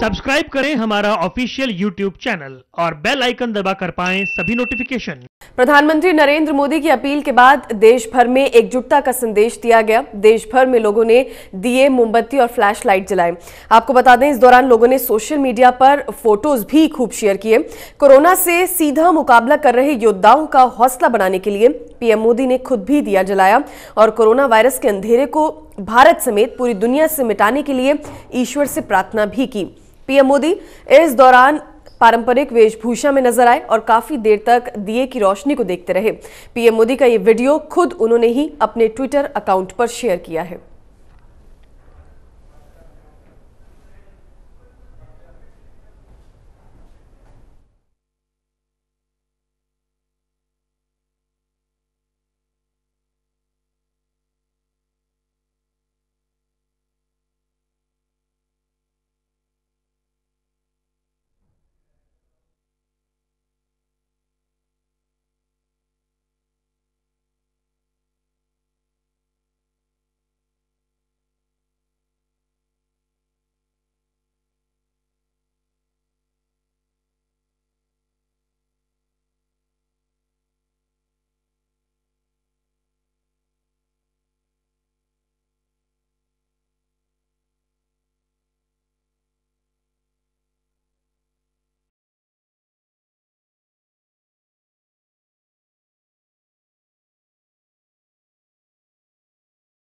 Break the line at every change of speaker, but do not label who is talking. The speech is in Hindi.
सब्सक्राइब करें हमारा ऑफिशियल यूट्यूब चैनल और बेल आइकन दबा कर पाएं सभी नोटिफिकेशन
प्रधानमंत्री नरेंद्र मोदी की अपील के बाद देश भर में एकजुटता का संदेश दिया गया देश भर में लोगों ने दिए मोमबत्ती और फ्लैश लाइट जलाए आपको बता दें इस दौरान लोगों ने सोशल मीडिया पर फोटोज भी खूब शेयर किए कोरोना से सीधा मुकाबला कर रहे योद्धाओं का हौसला बनाने के लिए पीएम मोदी ने खुद भी दिया जलाया और कोरोना वायरस के अंधेरे को भारत समेत पूरी दुनिया से मिटाने के लिए ईश्वर से प्रार्थना भी की पीएम मोदी इस दौरान पारंपरिक वेशभूषा में नजर आए और काफी देर तक दिए की रोशनी को देखते रहे पीएम मोदी का ये वीडियो खुद उन्होंने ही अपने ट्विटर अकाउंट पर शेयर किया है